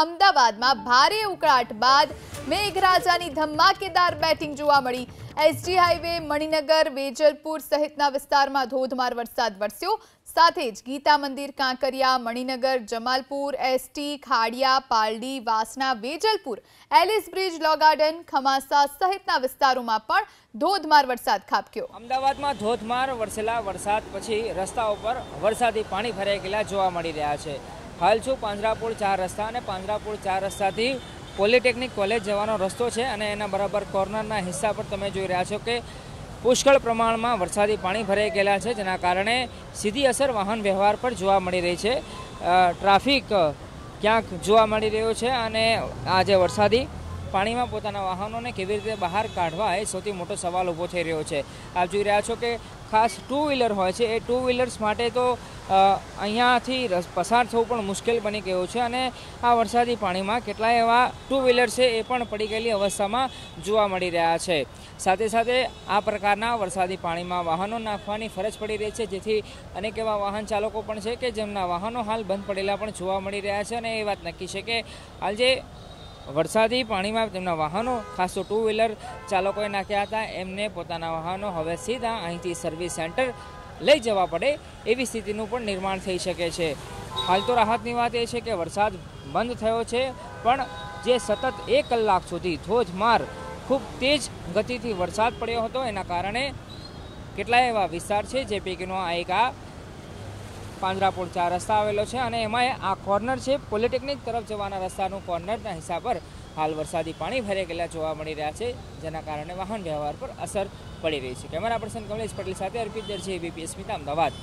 અમદાવાદમાં ભારે ઉકળાટ બાદ મેઘરાજાની ધમાકેદાર બેટિંગ જોવા મળી એસજી હાઈવે મણિનગર વેજલપુર સહિતના વિસ્તારમાં ધોધમાર વરસાદ વરસ્યો સાથે જ Gita Mandir Kankaria Maninagar Jamalpur ST Khadia Paldi Vasna Vejalpur Ellis Bridge Law Garden Khamasa સહિતના વિસ્તારોમાં પણ ધોધમાર વરસાદ ખાબક્યો અમદાવાદમાં ધોધમાર વરસેલા વરસાદ પછી રસ્તા ઉપર વરસાદી પાણી ભરાઈ ગયેલા જોવા મળી રહ્યા છે હાલ છું પાંજરાપુર ચાર રસ્તા અને પાંજરાપુર ચાર રસ્તાથી પોલિટેકનિક કોલેજ જવાનો રસ્તો છે અને એના બરાબર કોર્નરના હિસ્સા પર તમે જોઈ રહ્યા છો કે પુષ્કળ પ્રમાણમાં વરસાદી પાણી ભરાઈ ગયેલા છે જેના કારણે સીધી અસર વાહન વ્યવહાર પર જોવા મળી રહી છે ટ્રાફિક ક્યાંક જોવા મળી રહ્યો છે અને આજે વરસાદી પાણીમાં પોતાના વાહનોને કેવી રીતે બહાર કાઢવા એ સૌથી મોટો સવાલ ઊભો થઈ રહ્યો છે આપ જોઈ રહ્યા છો કે ખાસ ટુ વ્હીલર હોય છે એ ટુ વ્હીલર્સ માટે તો અહીંયાથી પસાર થવું પણ મુશ્કેલ બની ગયું છે અને આ વરસાદી પાણીમાં કેટલાય એવા ટુ વ્હીલર છે એ પણ પડી ગયેલી અવસ્થામાં જોવા મળી રહ્યા છે સાથે સાથે આ પ્રકારના વરસાદી પાણીમાં વાહનો નાખવાની ફરજ પડી રહી છે જેથી અનેક એવા વાહન ચાલકો પણ છે કે જેમના વાહનો હાલ બંધ પડેલા પણ જોવા મળી રહ્યા છે અને એ વાત નક્કી છે કે હાલ જે વરસાદી પાણીમાં તેમના વાહનો ખાસ તો ટુ વ્હીલર ચાલકોએ નાખ્યા હતા એમને પોતાના વાહનો હવે સીધા અહીંથી સર્વિસ સેન્ટર લઈ જવા પડે એવી સ્થિતિનું પણ નિર્માણ થઈ શકે છે હાલ તો રાહતની વાત એ છે કે વરસાદ બંધ થયો છે પણ જે સતત એક કલાક સુધી ધોધમાર ખૂબ તેજ ગતિથી વરસાદ પડ્યો હતો એના કારણે કેટલાય એવા વિસ્તાર છે જે પૈકીનો આ એક આ પાંજરાપોળ ચાર રસ્તા આવેલો છે અને એમાં આ કોર્નર છે પોલિટેકનિક તરફ જવાના રસ્તાનું કોર્નરના હિસ્સા પર હાલ વરસાદી પાણી ભરાઈ ગયેલા જોવા મળી રહ્યા છે જેના કારણે વાહન વ્યવહાર પર અસર પડી રહી છે કેમેરા પર્સન કમલેશ પટેલ સાથે અર્પિત દરજી એબીપી સ્મિતા અમદાવાદ